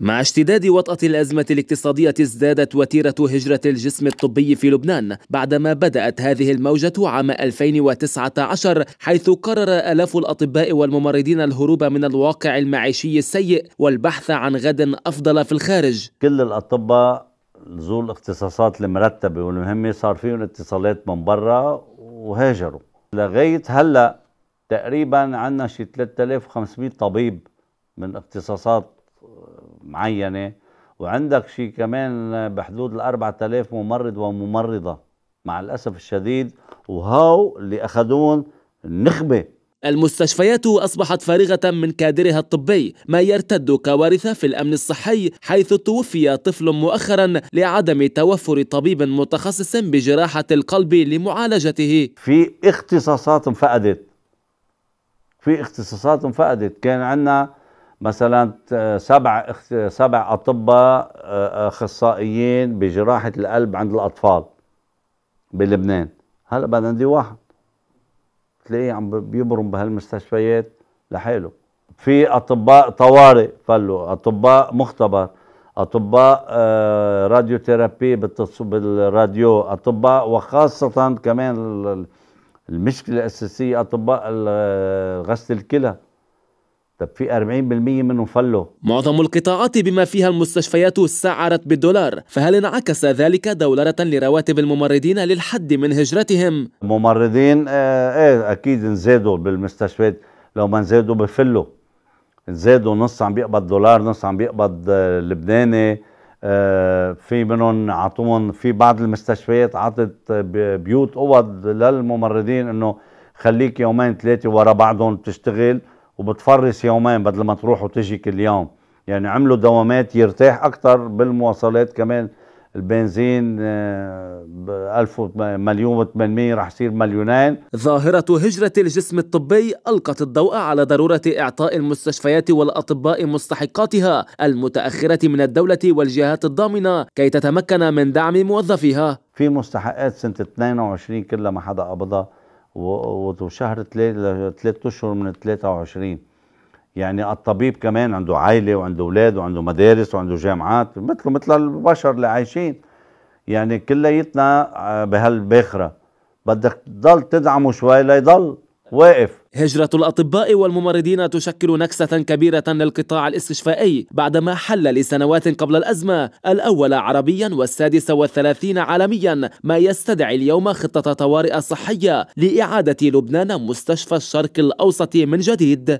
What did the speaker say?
مع اشتداد وطأة الأزمة الاقتصادية ازدادت وتيرة هجرة الجسم الطبي في لبنان بعدما بدأت هذه الموجة عام 2019 حيث قرر آلاف الأطباء والممرضين الهروب من الواقع المعيشي السيء والبحث عن غد أفضل في الخارج كل الأطباء ذو الاختصاصات المرتبة والمهمة صار فيهم اتصالات من برا وهاجروا لغاية هلأ تقريبا عندنا شي 3500 طبيب من اختصاصات معينة وعندك شيء كمان بحدود ال 4000 ممرض وممرضة مع الأسف الشديد وهاو اللي أخذون النخبة المستشفيات أصبحت فارغة من كادرها الطبي ما يرتد كوارثة في الأمن الصحي حيث توفي طفل مؤخرا لعدم توفر طبيب متخصص بجراحة القلب لمعالجته في اختصاصات انفقدت في اختصاصات انفقدت كان عندنا مثلا سبع سبع اطباء اخصائيين بجراحه القلب عند الاطفال بلبنان هلا بدنا ندي واحد تلاقيه عم بيبرم بهالمستشفيات لحاله في اطباء طوارئ فلوا اطباء مختبر اطباء راديو ثيرابي بالراديو اطباء وخاصه كمان المشكله الاساسيه اطباء غسل الكلى طب في 40% منهم فلوا معظم القطاعات بما فيها المستشفيات سعرت بالدولار فهل انعكس ذلك دولارة لرواتب الممرضين للحد من هجرتهم الممرضين آه، ايه اكيد نزادوا بالمستشفيات لو ما نزادوا بفلوا انزادوا نص عم بيقبض دولار نص عم بيقبض آه، لبناني آه، في منهم عطوهم في بعض المستشفيات عطت بيوت اوض للممرضين انه خليك يومين ثلاثه ورا بعضهم بتشتغل وبتفرس يومين بدل ما تروح وتجي كل يوم يعني عملوا دوامات يرتاح اكثر بالمواصلات كمان البنزين آه، ب 1000 مليون و800 رح يصير مليونين ظاهرة هجرة الجسم الطبي ألقت الضوء على ضرورة إعطاء المستشفيات والأطباء مستحقاتها المتأخرة من الدولة والجهات الضامنة كي تتمكن من دعم موظفيها في مستحقات سنة 22 كلها ما حدا قبضها وشهر ثلاثة ثلاث اشهر من 23 يعني الطبيب كمان عنده عائله وعنده اولاد وعنده مدارس وعنده جامعات مثله مثل البشر اللي عايشين يعني كليتنا آه، بهالباخره بدك تضل تدعمه شوي ليضل واقف هجرة الأطباء والممرضين تشكل نكسة كبيرة للقطاع الاستشفائي بعدما حل لسنوات قبل الأزمة الأول عربيا والسادس والثلاثين عالميا ما يستدعي اليوم خطة طوارئ صحية لإعادة لبنان مستشفى الشرق الأوسط من جديد